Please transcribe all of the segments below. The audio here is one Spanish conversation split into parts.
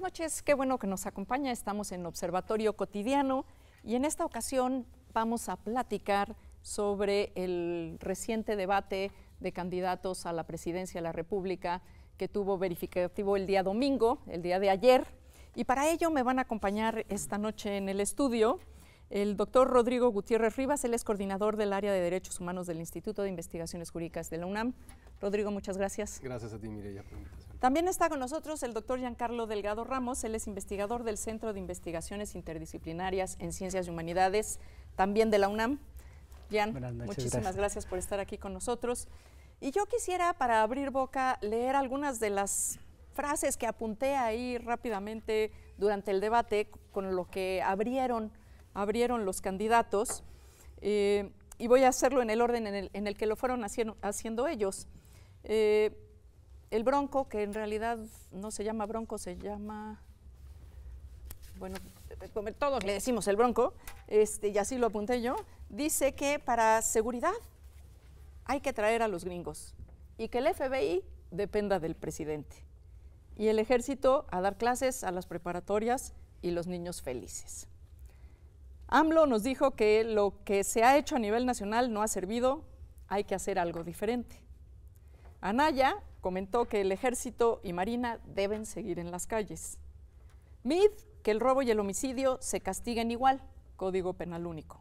buenas noches, qué bueno que nos acompaña. Estamos en Observatorio Cotidiano y en esta ocasión vamos a platicar sobre el reciente debate de candidatos a la presidencia de la República que tuvo verificativo el día domingo, el día de ayer. Y para ello me van a acompañar esta noche en el estudio el doctor Rodrigo Gutiérrez Rivas, él es coordinador del área de Derechos Humanos del Instituto de Investigaciones Jurídicas de la UNAM. Rodrigo, muchas gracias. Gracias a ti, Mireya, por la invitación. También está con nosotros el doctor Giancarlo Delgado Ramos, él es investigador del Centro de Investigaciones Interdisciplinarias en Ciencias y Humanidades, también de la UNAM. Gian, muchísimas gracias. por estar aquí con nosotros. Y yo quisiera, para abrir boca, leer algunas de las frases que apunté ahí rápidamente durante el debate con lo que abrieron, abrieron los candidatos. Eh, y voy a hacerlo en el orden en el, en el que lo fueron haciendo, ellos. Eh, el bronco, que en realidad no se llama bronco, se llama... Bueno, todos le decimos el bronco, este, y así lo apunté yo, dice que para seguridad hay que traer a los gringos y que el FBI dependa del presidente y el ejército a dar clases a las preparatorias y los niños felices. AMLO nos dijo que lo que se ha hecho a nivel nacional no ha servido, hay que hacer algo diferente. Anaya comentó que el ejército y marina deben seguir en las calles. Mid, que el robo y el homicidio se castiguen igual, Código Penal Único.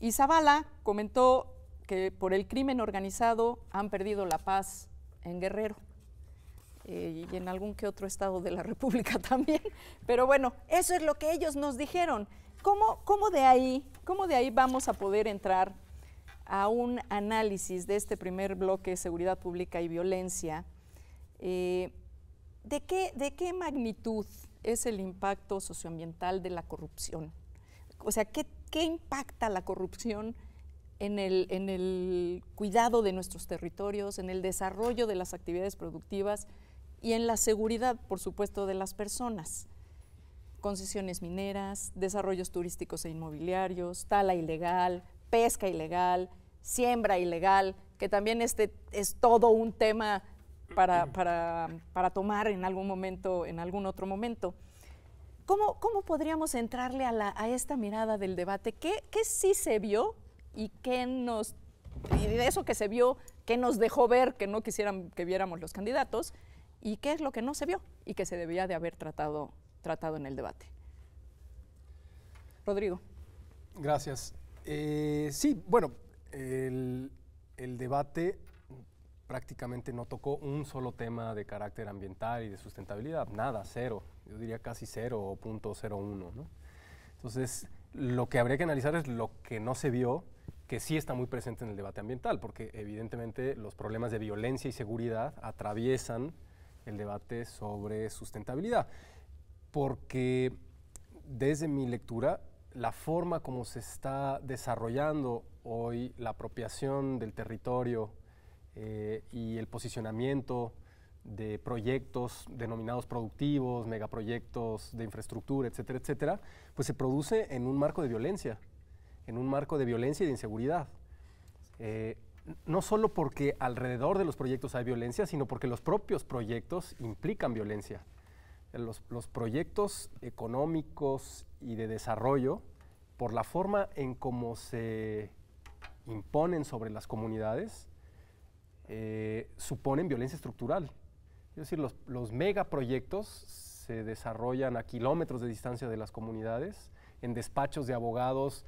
Y Zavala comentó que por el crimen organizado han perdido la paz en Guerrero eh, y en algún que otro estado de la República también. Pero bueno, eso es lo que ellos nos dijeron. de, ahí, cómo de ahí vamos a poder entrar a un análisis de este primer bloque, seguridad pública y violencia, eh, ¿de, qué, ¿de qué magnitud es el impacto socioambiental de la corrupción? O sea, ¿qué, impacta la corrupción en el, en el cuidado de nuestros territorios, en el desarrollo de las actividades productivas y en la seguridad, por supuesto, de las personas? concesiones mineras, desarrollos turísticos e inmobiliarios, tala ilegal, pesca ilegal, siembra ilegal, que también este es todo un tema para, tomar en algún momento, en algún otro momento. ¿Cómo, podríamos entrarle a, la, a, esta mirada del debate? ¿Qué, sí se vio y qué nos... Y de eso que se vio, ¿qué nos dejó ver que no quisieran que viéramos los candidatos? ¿Y qué es lo que no se vio y que se debía de haber tratado, tratado en el debate? Rodrigo. Gracias. Eh, sí, bueno, el, debate prácticamente no tocó un solo tema de carácter ambiental y de sustentabilidad, nada, cero, yo diría casi cero o punto cero uno. Entonces, lo que habría que analizar es lo que no se vio, que sí está muy presente en el debate ambiental, porque evidentemente los problemas de violencia y seguridad atraviesan el debate sobre sustentabilidad, porque desde mi lectura la forma como se está desarrollando hoy la apropiación del territorio eh, y el posicionamiento de proyectos denominados productivos, megaproyectos de infraestructura, etcétera, etcétera, pues se produce en un marco de violencia, en un marco de violencia y de inseguridad. Eh, no solo porque alrededor de los proyectos hay violencia, sino porque los propios proyectos implican violencia los, proyectos económicos y de desarrollo, por la forma en cómo se imponen sobre las comunidades, eh, suponen violencia estructural. Es decir, los, los megaproyectos se desarrollan a kilómetros de distancia de las comunidades, en despachos de abogados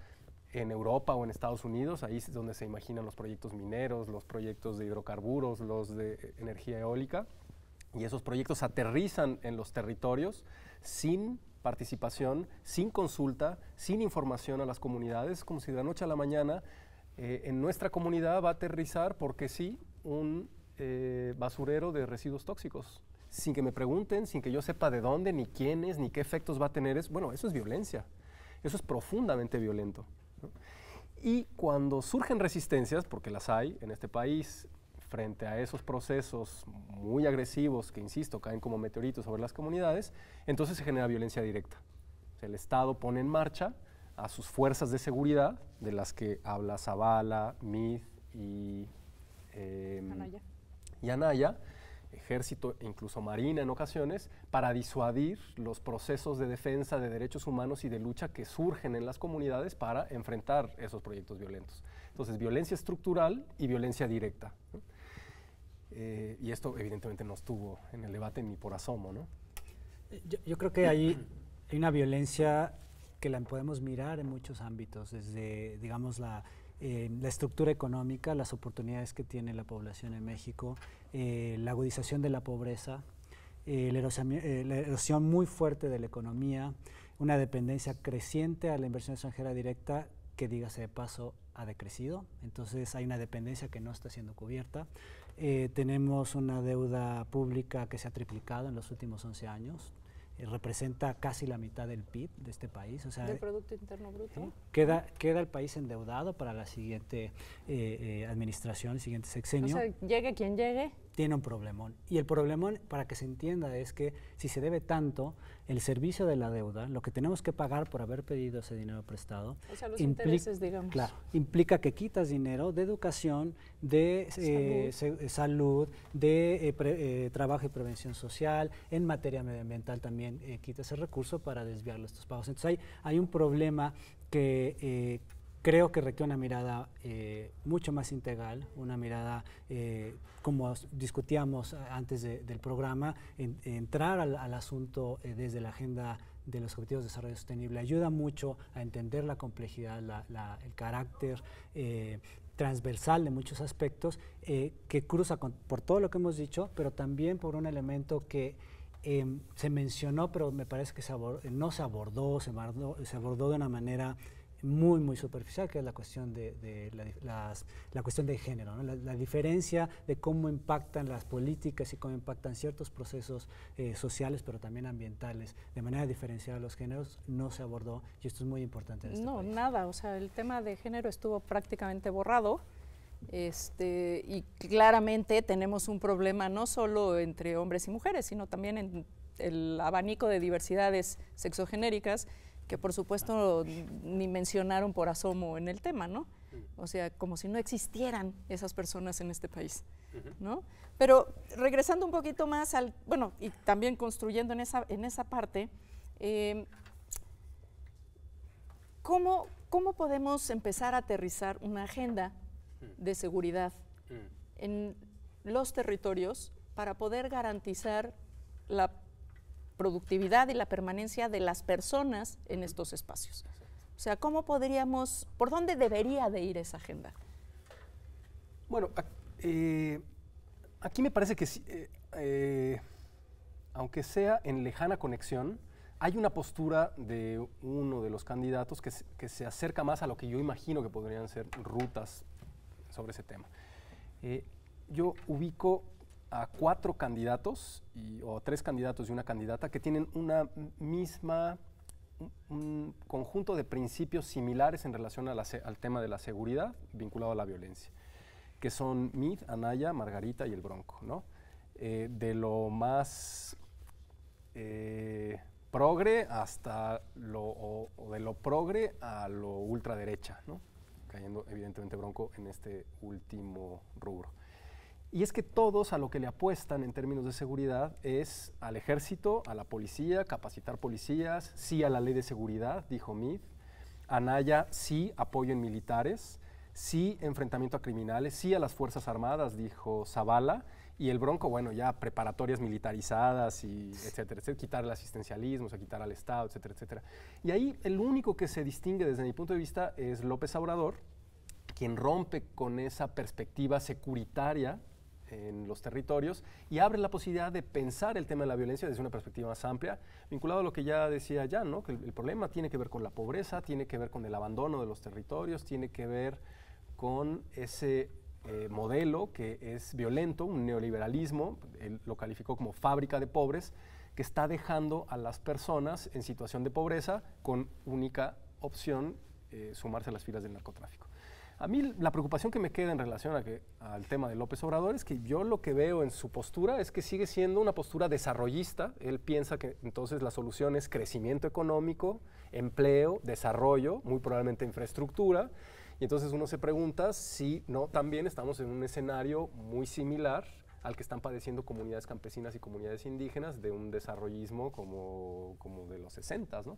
en Europa o en Estados Unidos, ahí es donde se imaginan los proyectos mineros, los proyectos de hidrocarburos, los de energía eólica y esos proyectos aterrizan en los territorios sin participación, sin consulta, sin información a las comunidades, como si de la noche a la mañana eh, en nuestra comunidad va a aterrizar, porque sí, un eh, basurero de residuos tóxicos, sin que me pregunten, sin que yo sepa de dónde, ni quién es, ni qué efectos va a tener. Es, bueno, eso es violencia, eso es profundamente violento. Y cuando surgen resistencias, porque las hay en este país, frente a esos procesos muy agresivos que, insisto, caen como meteoritos sobre las comunidades, entonces se genera violencia directa. El Estado pone en marcha a sus fuerzas de seguridad, de las que habla Zavala, Mith em, y, Anaya. ejército e incluso marina en ocasiones, para disuadir los procesos de defensa de derechos humanos y de lucha que surgen en las comunidades para enfrentar esos proyectos violentos. Entonces, violencia estructural y violencia directa. Eh, y esto evidentemente no estuvo en el debate ni por asomo, ¿no? Eh, yo, creo que ahí hay una violencia que la podemos mirar en muchos ámbitos, desde, digamos, la, eh, estructura económica, las oportunidades que tiene la población en México, la agudización de la pobreza, la, erosión, la, erosión, muy fuerte de la economía, una dependencia creciente a la inversión extranjera directa que, dígase de paso, ha decrecido. Entonces hay una dependencia que no está siendo cubierta. Eh, tenemos una deuda pública que se ha triplicado en los últimos 11 años. Eh, representa casi la mitad del PIB de este país. O sea, ¿Del Producto Interno Bruto? ¿eh? Queda, queda el país endeudado para la siguiente administración, el siguiente sexenio. O llegue quien llegue tiene un problemón. Y el problemón, para que se entienda, es que si se debe tanto, el servicio de la deuda, lo que tenemos que pagar por haber pedido ese dinero prestado, o intereses, digamos. Claro, implica que quitas dinero de educación, de eh, eh, salud. de eh, trabajo y prevención social, en materia medioambiental también quitas el recurso para desviarlo estos pagos. Entonces hay, hay un problema que creo que requiere una mirada eh, mucho más integral, una mirada, eh, como discutíamos antes del programa, entrar al, asunto eh, desde la agenda de los Objetivos de Desarrollo Sostenible ayuda mucho a entender la complejidad, el carácter transversal de muchos aspectos que cruza por todo lo que hemos dicho, pero también por un elemento que em, se mencionó, pero me parece que no se abordó, se abordó de una manera muy, muy superficial, que es la cuestión de, la, cuestión de género, la, diferencia de cómo impactan las políticas y cómo impactan ciertos procesos eh, sociales, pero también ambientales, de manera diferenciada a los géneros, no se abordó y esto es muy importante. Este no, nada, o sea, el tema de género estuvo prácticamente borrado. Este, y claramente tenemos un problema no solo entre hombres y mujeres, sino también en el abanico de diversidades sexogenéricas que por supuesto ni mencionaron por asomo en el tema, ¿no? O sea, como si no existieran esas personas en este país, ¿no? Pero regresando un poquito más al, bueno, y también construyendo en esa, en esa parte, em, ¿cómo, ¿cómo podemos empezar a aterrizar una agenda de seguridad en los territorios para poder garantizar la productividad y la permanencia de las personas en estos espacios. O sea, ¿cómo podríamos, por dónde debería de ir esa agenda? Bueno, eh, aquí me parece que, eh, eh, aunque sea en lejana conexión, hay una postura de uno de los candidatos que se, acerca más a lo que yo imagino que podrían ser rutas sobre ese tema. yo ubico a cuatro candidatos o tres candidatos y una candidata que tienen una misma un, conjunto de principios similares en relación al tema de la seguridad vinculado a la violencia, que son Mid, Anaya, Margarita y el Bronco, ¿no? Eh, de lo más eh, progre hasta lo de lo progre a lo ultraderecha, ¿no? Cayendo evidentemente Bronco en este último rubro. Y es que todos a lo que le apuestan en términos de seguridad es al ejército, a la policía, capacitar policías, sí a la ley de seguridad, dijo Mid. Anaya, sí apoyo en militares, sí enfrentamiento a criminales, sí a las Fuerzas Armadas, dijo Zavala. Y el Bronco, bueno, ya preparatorias militarizadas y etcétera, etcétera, quitar el asistencialismo, o sea, quitar al Estado, etcétera, etcétera. Y ahí el único que se distingue desde mi punto de vista es López Obrador, quien rompe con esa perspectiva securitaria en los territorios y abre la posibilidad de pensar el tema de la violencia desde una perspectiva más amplia, vinculado a lo que ya decía Jan, ¿no? que el, problema tiene que ver con la pobreza, tiene que ver con el abandono de los territorios, tiene que ver con ese eh, modelo que es violento, un neoliberalismo, él lo calificó como fábrica de pobres, que está dejando a las personas en situación de pobreza con única opción eh, sumarse a las filas del narcotráfico. A mí la preocupación que me queda en relación al tema de López Obrador es que yo lo que veo en su postura es que sigue siendo una postura desarrollista. Él piensa que entonces la solución es crecimiento económico, empleo, desarrollo, muy probablemente infraestructura. Y entonces uno se pregunta si no también estamos en un escenario muy similar al que están padeciendo comunidades campesinas y comunidades indígenas de un desarrollismo como, como de los 60, ¿no?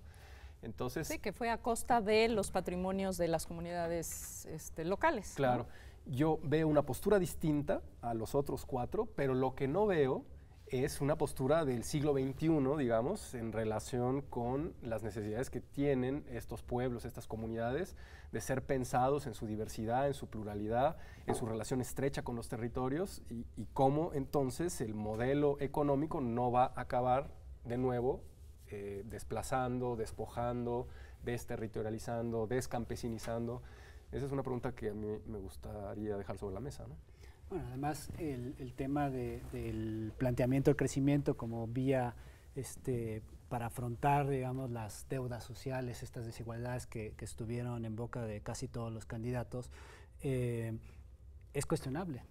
Entonces, sí, que fue a costa de los patrimonios de las comunidades este, locales. Claro, yo veo una postura distinta a los otros cuatro, pero lo que no veo es una postura del siglo XXI, digamos, en relación con las necesidades que tienen estos pueblos, estas comunidades, de ser pensados en su diversidad, en su pluralidad, en su relación estrecha con los territorios y cómo entonces el modelo económico no va a acabar de nuevo eh, desplazando, despojando, desterritorializando, descampesinizando? Esa es una pregunta que a mí me gustaría dejar sobre la mesa. Bueno, además el, tema del planteamiento del crecimiento como vía este, para afrontar, digamos, las deudas sociales, estas desigualdades que, estuvieron en boca de casi todos los candidatos, eh, es cuestionable.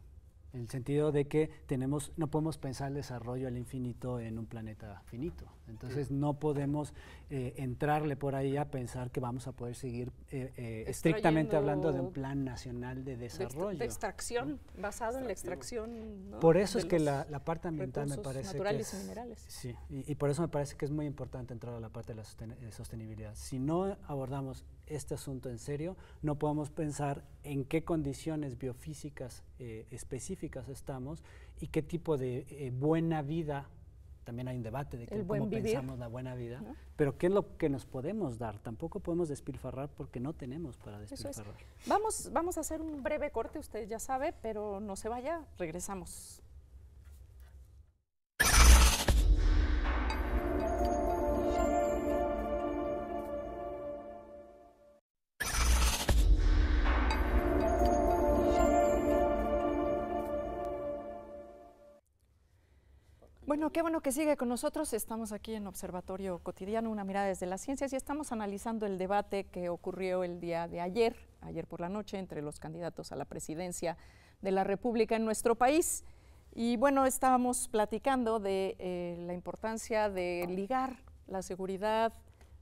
En el sentido de que tenemos, no podemos pensar el desarrollo al infinito en un planeta finito. Entonces no podemos eh, entrarle por ahí a pensar que vamos a poder seguir eh, eh, estrictamente hablando de un plan nacional de desarrollo. De, extracción, basado en la extracción. ¿no? Por eso es que la, parte ambiental me parece... Naturales que y minerales. Sí, y, por eso me parece que es muy importante entrar a la parte de la sostenibilidad. Si no abordamos este asunto en serio, no podemos pensar en qué condiciones biofísicas específicas estamos y qué tipo de buena vida también hay un debate de que, cómo pensamos la buena vida, pero qué es lo que nos podemos dar. Tampoco podemos despilfarrar porque no tenemos para despilfarrar. Vamos, vamos a hacer un breve corte, usted ya sabe, pero no se vaya, regresamos. Bueno, qué bueno que sigue con nosotros. Estamos aquí en Observatorio Cotidiano, una mirada desde las ciencias, y estamos analizando el debate que ocurrió el día de ayer, ayer por la noche, entre los candidatos a la presidencia de la República en nuestro país. Y bueno, estábamos platicando de eh, la importancia de ligar la seguridad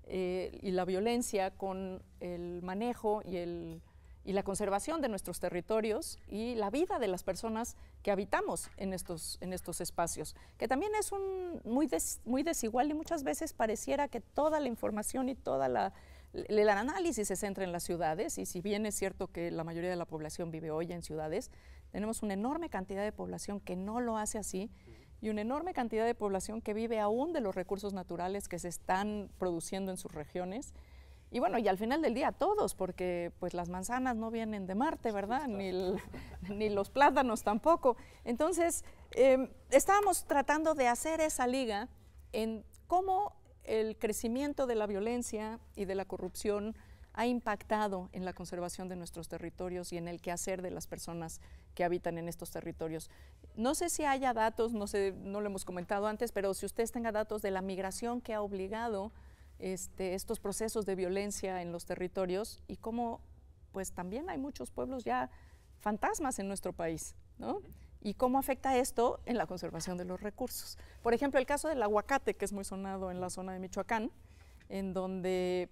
eh, y la violencia con el manejo y el y la conservación de nuestros territorios y la vida de las personas que habitamos en estos, en estos espacios, que también es un, muy, muy desigual y muchas veces pareciera que toda la información y toda El análisis se centra en las ciudades y si bien es cierto que la mayoría de la población vive hoy en ciudades, tenemos una enorme cantidad de población que no lo hace así y una enorme cantidad de población que vive aún de los recursos naturales que se están produciendo en sus regiones y bueno, y al final del día todos, porque pues las manzanas no vienen de Marte, ¿verdad? Ni, los plátanos tampoco. Entonces, em, estábamos tratando de hacer esa liga en cómo el crecimiento de la violencia y de la corrupción ha impactado en la conservación de nuestros territorios y en el quehacer de las personas que habitan en estos territorios. No sé si haya datos, no sé, no lo hemos comentado antes, pero si ustedes tengan datos de la migración que ha obligado este, estos procesos de violencia en los territorios y cómo pues también hay muchos pueblos ya fantasmas en nuestro país, ¿no? Y cómo afecta esto en la conservación de los recursos. Por ejemplo, el caso del aguacate, que es muy sonado en la zona de Michoacán, en donde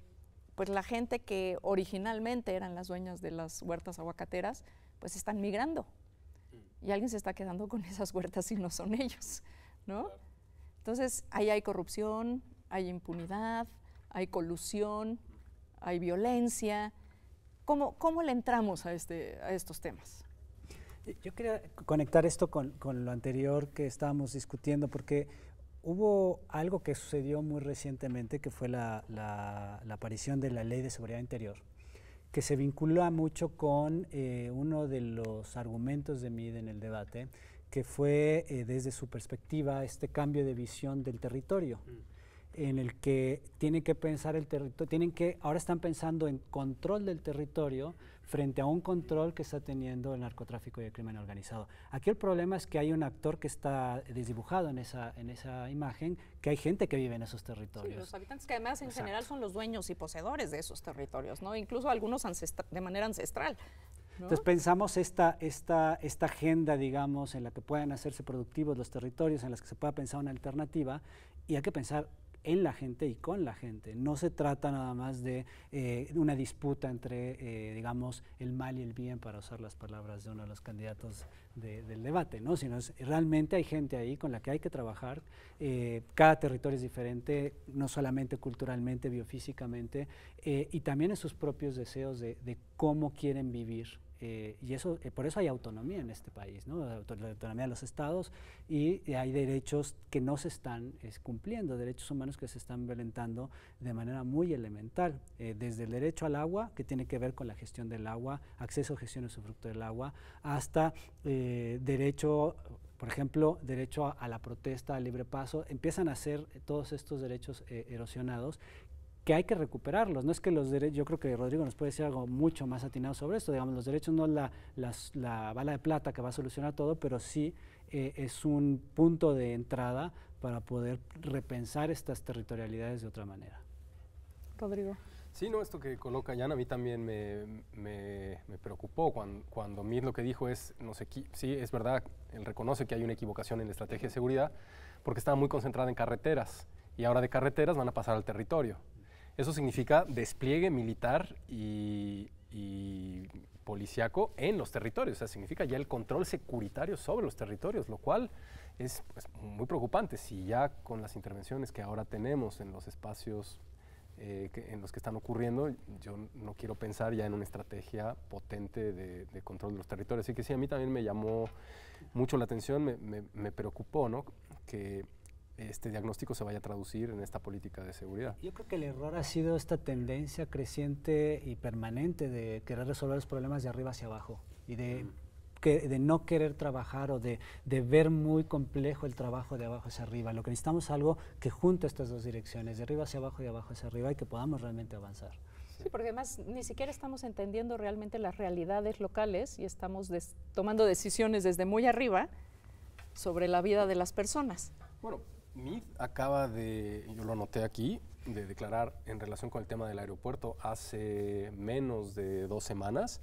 pues la gente que originalmente eran las dueñas de las huertas aguacateras, pues están migrando. Mm. Y alguien se está quedando con esas huertas y no son ellos, ¿no? Entonces, ahí hay corrupción, hay impunidad, hay colusión, hay violencia. ¿Cómo, cómo le entramos a, este, a estos temas? Eh, yo quería conectar esto con, con lo anterior que estábamos discutiendo, porque hubo algo que sucedió muy recientemente, que fue la, aparición de la Ley de Seguridad Interior, que se vinculó mucho con eh, uno de los argumentos de MID en el debate, que fue eh, desde su perspectiva este cambio de visión del territorio. Mm en el que tienen que pensar el territorio, tienen que, ahora están pensando en control del territorio frente a un control que está teniendo el narcotráfico y el crimen organizado. Aquí el problema es que hay un actor que está desdibujado en esa, en esa imagen, que hay gente que vive en esos territorios. los habitantes que además en general son los dueños y poseedores de esos territorios, ¿no? Incluso algunos de manera ancestral. Entonces pensamos esta, esta, esta agenda, digamos, en la que puedan hacerse productivos los territorios, en las que se pueda pensar una alternativa, y hay que pensar en la gente y con la gente. No se trata nada más de eh, una disputa entre, eh, digamos, el mal y el bien, para usar las palabras de uno de los candidatos del debate, ¿no? sino es, realmente hay gente ahí con la que hay que trabajar. Eh, cada territorio es diferente, no solamente culturalmente, biofísicamente, y también en sus propios deseos de, de cómo quieren vivir eh, y eso, eh, por eso hay autonomía en este país, ¿no? la autonomía de los estados y hay derechos que no se están cumpliendo, derechos humanos que se están violentando de manera muy elemental, eh, desde el derecho al agua, que tiene que ver con la gestión del agua, acceso, a gestión y usufructo del agua, hasta derecho por ejemplo, derecho a, la protesta, al libre paso, empiezan a ser todos estos derechos erosionados que hay que recuperarlos. No es que los derechos, yo creo que Rodrigo nos puede decir algo mucho más atinado sobre esto, digamos, los derechos no es la, bala de plata que va a solucionar todo, pero sí eh, es un punto de entrada para poder repensar estas territorialidades de otra manera. Rodrigo. Sí, no, esto que coloca Jan a mí también me, preocupó cuando, Mir lo que dijo es, no sé, si es verdad, él reconoce que hay una equivocación en la estrategia de seguridad porque estaba muy concentrada en carreteras y ahora de carreteras van a pasar al territorio. Eso significa despliegue militar y, policiaco en los territorios. O sea, significa ya el control securitario sobre los territorios, lo cual es pues, muy preocupante. Si ya con las intervenciones que ahora tenemos en los espacios eh, en los que están ocurriendo, yo no quiero pensar ya en una estrategia potente de, control de los territorios. Así que sí, a mí también me llamó mucho la atención, me, preocupó ¿no? que este diagnóstico se vaya a traducir en esta política de seguridad. Yo creo que el error ha sido esta tendencia creciente y permanente de querer resolver los problemas de arriba hacia abajo y de, que, de no querer trabajar o de, de, ver muy complejo el trabajo de abajo hacia arriba. Lo que necesitamos es algo que junte estas dos direcciones, de arriba hacia abajo y de abajo hacia arriba, y que podamos realmente avanzar. Sí, porque además ni siquiera estamos entendiendo realmente las realidades locales y estamos tomando decisiones desde muy arriba sobre la vida de las personas. Bueno, Smith acaba de, yo lo anoté aquí, de declarar en relación con el tema del aeropuerto hace menos de dos semanas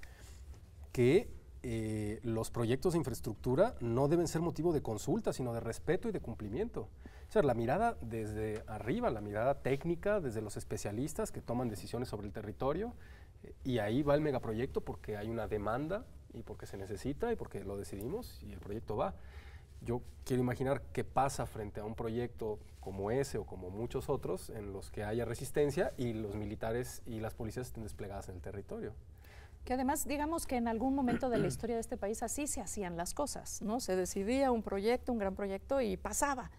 que eh, los proyectos de infraestructura no deben ser motivo de consulta, sino de respeto y de cumplimiento. O sea, la mirada desde arriba, la mirada técnica, desde los especialistas que toman decisiones sobre el territorio, y ahí va el megaproyecto porque hay una demanda y porque se necesita y porque lo decidimos y el proyecto va yo quiero imaginar qué pasa frente a un proyecto como ese o como muchos otros en los que haya resistencia y los militares y las policías estén desplegadas en el territorio. Que además, digamos que en algún momento de la historia de este país así se hacían las cosas, ¿no? Se decidía un proyecto, un gran proyecto y pasaba.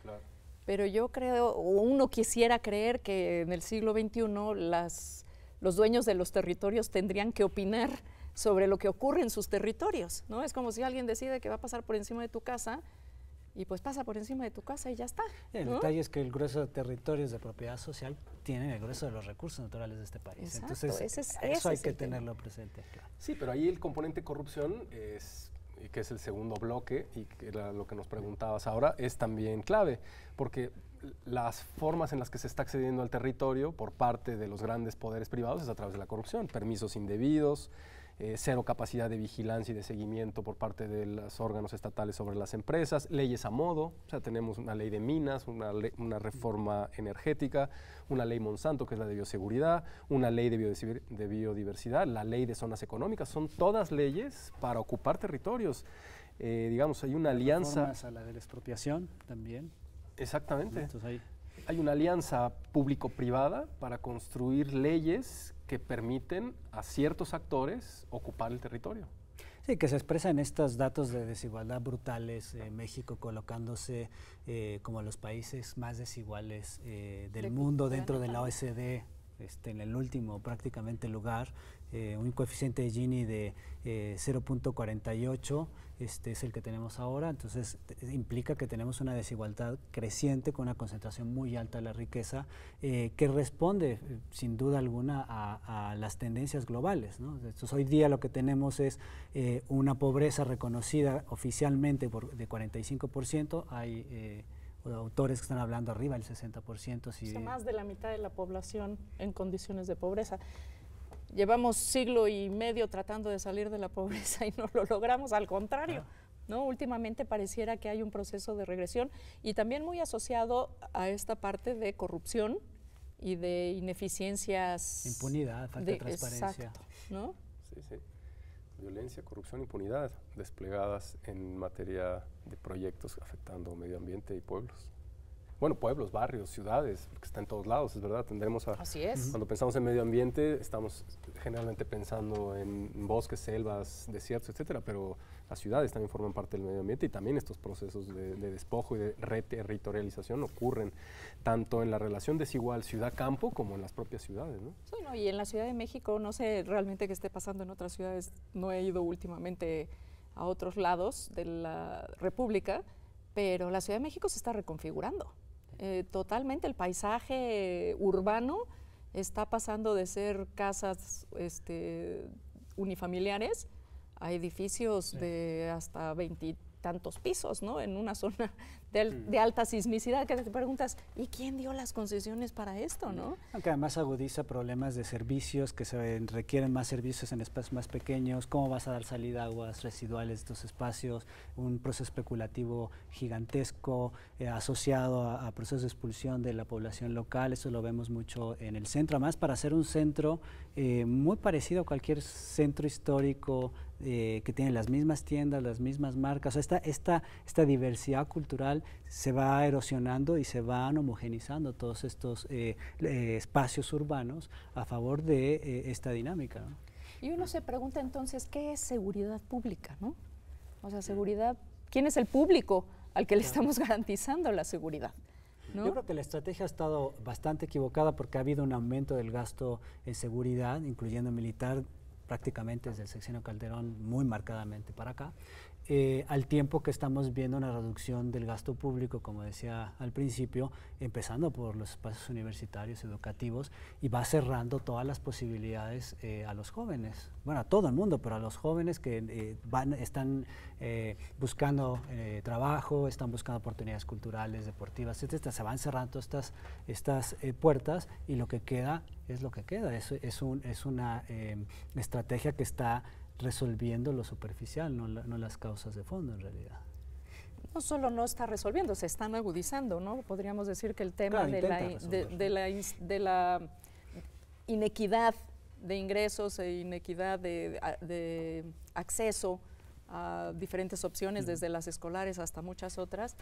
Pero yo creo, o uno quisiera creer que en el siglo XXI las, los dueños de los territorios tendrían que opinar sobre lo que ocurre en sus territorios, ¿no? Es como si alguien decide que va a pasar por encima de tu casa, y pues pasa por encima de tu casa y ya está. El detalle es que el grueso de territorios de propiedad social tiene el grueso de los recursos naturales de este país. Entonces, eso hay que tenerlo presente. Sí, pero ahí el componente corrupción es que es el segundo bloque y lo que nos preguntabas ahora, es también clave, porque las formas en las que se está accediendo al territorio por parte de los grandes poderes privados es a través de la corrupción, permisos indebidos, eh, cero capacidad de vigilancia y de seguimiento por parte de los órganos estatales sobre las empresas, leyes a modo, o sea, tenemos una ley de minas, una, reforma energética, una ley Monsanto, que es la de bioseguridad, una ley de, biodiversidad, la ley de zonas económicas, son todas leyes para ocupar territorios. Eh, digamos, hay una alianza... A la de la expropiación también. Exactamente. hay una alianza público-privada para construir leyes que permiten a ciertos actores ocupar el territorio. Sí, que se expresa en estos datos de desigualdad brutales, en eh, México colocándose eh, como los países más desiguales eh, del mundo dentro de la OSD, e este, en el último prácticamente lugar, eh, un coeficiente de Gini de 0.48, eh, este es el que tenemos ahora, entonces eh, implica que tenemos una desigualdad creciente con una concentración muy alta de la riqueza que responde sin duda alguna a, las tendencias globales. Entonces, hoy día lo que tenemos es una pobreza reconocida oficialmente de 45%, hay autores que están hablando arriba del 60%. Si más de la mitad de la población en condiciones de pobreza llevamos siglo y medio tratando de salir de la pobreza y no lo logramos, al contrario. ¿no? Últimamente pareciera que hay un proceso de regresión y también muy asociado a esta parte de corrupción y de ineficiencias. Impunidad, falta de, transparencia. Sí, sí. Violencia, corrupción, impunidad desplegadas en materia de proyectos afectando medio ambiente y pueblos bueno, pueblos, barrios, ciudades, que está en todos lados, es verdad, tendremos a... Así es. Cuando pensamos en medio ambiente, estamos generalmente pensando en bosques, selvas, desiertos, etcétera, pero las ciudades también forman parte del medio ambiente y también estos procesos de, despojo y de reterritorialización ocurren tanto en la relación desigual ciudad-campo como en las propias ciudades, ¿no? no. y en la Ciudad de México, no sé realmente qué esté pasando en otras ciudades, no he ido últimamente a otros lados de la República, pero la Ciudad de México se está reconfigurando. Eh, totalmente el paisaje urbano está pasando de ser casas este, unifamiliares a edificios de hasta veintitantos pisos, ¿no? En una zona Mm. de, alta sismicidad, que te preguntas, ¿y quién dio las concesiones para esto, no? Aunque además agudiza problemas de servicios, que se requieren más servicios en espacios más pequeños, cómo vas a dar salida a aguas residuales de estos espacios, un proceso especulativo gigantesco eh, asociado a, procesos de expulsión de la población local, eso lo vemos mucho en el centro, además para ser un centro eh, muy parecido a cualquier centro histórico eh, que tiene las mismas tiendas, las mismas marcas, esta, esta, esta diversidad cultural se va erosionando y se van homogenizando todos estos eh, espacios urbanos a favor de eh, esta dinámica. Y uno se pregunta entonces, ¿qué es seguridad pública? ¿no? O sea, seguridad, ¿quién es el público al que le estamos garantizando la seguridad? Yo creo que la estrategia ha estado bastante equivocada porque ha habido un aumento del gasto en seguridad, incluyendo militar prácticamente desde el sexenio Calderón muy marcadamente para acá. Eh, al tiempo que estamos viendo una reducción del gasto público, como decía al principio, empezando por los espacios universitarios, educativos, y va cerrando todas las posibilidades eh, a los jóvenes, bueno, a todo el mundo, pero a los jóvenes que eh, van, están buscando trabajo, están buscando oportunidades culturales, deportivas, etc. Se van cerrando estas, estas puertas y lo que queda es lo que queda. es, un, es una estrategia que está resolviendo lo superficial, no, las causas de fondo en realidad no solo no está resolviendo, se están agudizando, ¿no? Podríamos decir que el tema de, la, inequidad de ingresos e inequidad de, acceso a diferentes opciones, mm. desde las escolares hasta muchas otras,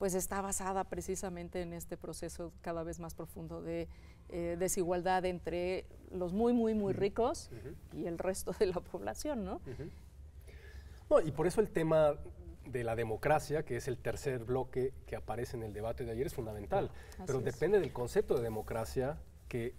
pues está basada precisamente en este proceso cada vez más profundo de eh, desigualdad entre los muy, muy, muy ricos y el resto de la población, ¿no? y por eso el tema de la democracia, que es el tercer bloque que aparece en el debate de ayer, es fundamental. Pero depende del concepto de democracia que,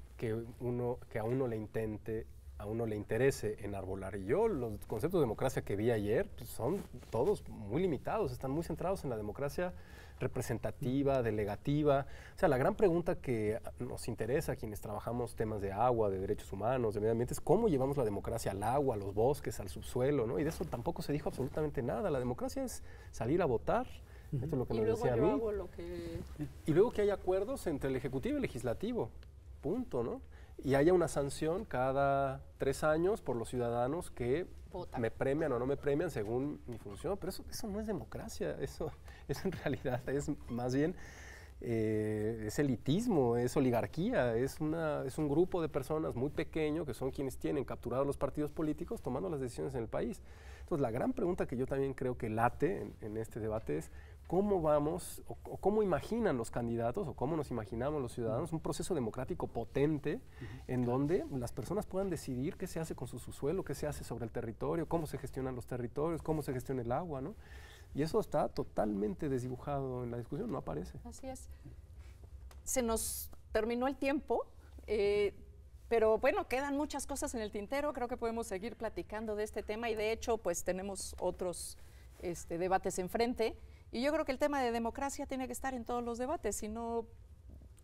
uno, que a uno le intente, a uno le interese enarbolar. Y yo los conceptos de democracia que vi ayer pues, son todos muy limitados, están muy centrados en la democracia representativa, delegativa. O sea, la gran pregunta que nos interesa a quienes trabajamos temas de agua, de derechos humanos, de medio ambiente, es cómo llevamos la democracia al agua, a los bosques, al subsuelo, ¿no? Y de eso tampoco se dijo absolutamente nada. La democracia es salir a votar. es lo que decía Y luego que hay acuerdos entre el Ejecutivo y el Legislativo. Punto, ¿no? y haya una sanción cada tres años por los ciudadanos que me premian o no me premian según mi función. Pero eso, eso no es democracia, eso, eso en realidad es más bien eh, es elitismo, es oligarquía, es, una, es un grupo de personas muy pequeño que son quienes tienen capturados los partidos políticos tomando las decisiones en el país. Entonces la gran pregunta que yo también creo que late en este debate es, cómo vamos o, cómo imaginan los candidatos o cómo nos imaginamos los ciudadanos un proceso democrático potente en donde las personas puedan decidir qué se hace con su, su suelo, qué se hace sobre el territorio, cómo se gestionan los territorios, cómo se gestiona el agua, ¿no? Y eso está totalmente desdibujado en la discusión, no aparece. Así es. Se nos terminó el tiempo. Eh, pero bueno, quedan muchas cosas en el tintero, creo que podemos seguir platicando de este tema y de hecho pues tenemos otros este, debates enfrente. Y yo creo que el tema de democracia tiene que estar en todos los debates, si no,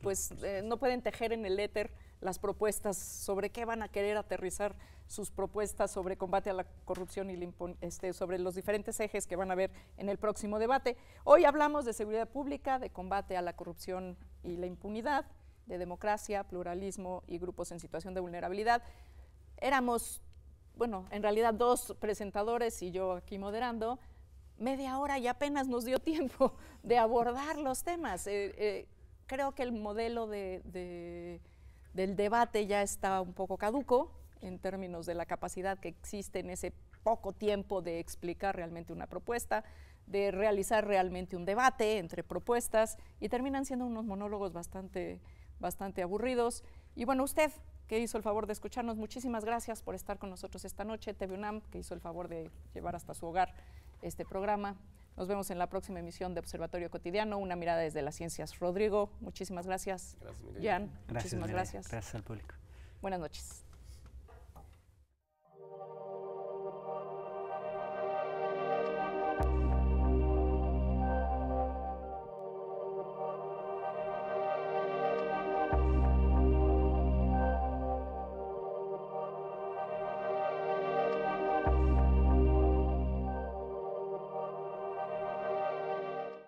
pues, eh, pues no pueden tejer en el éter las propuestas sobre qué van a querer aterrizar sus propuestas sobre combate a la corrupción y la este, sobre los diferentes ejes que van a ver en el próximo debate. Hoy hablamos de seguridad pública, de combate a la corrupción y la impunidad, de democracia, pluralismo y grupos en situación de vulnerabilidad. Éramos, bueno, en realidad dos presentadores y yo aquí moderando media hora y apenas nos dio tiempo de abordar los temas. Eh, eh, creo que el modelo del debate ya está un poco caduco en términos de la capacidad que existe en ese poco tiempo de explicar realmente una propuesta, de realizar realmente un debate entre propuestas y terminan siendo unos monólogos bastante, bastante aburridos. Y bueno, usted que hizo el favor de escucharnos, muchísimas gracias por estar con nosotros esta noche, TV UNAM, que hizo el favor de llevar hasta su hogar este programa. Nos vemos en la próxima emisión de Observatorio Cotidiano, una mirada desde las ciencias. Rodrigo, muchísimas gracias. Gracias, Jan, muchísimas gracias. Gracias al público. Buenas noches.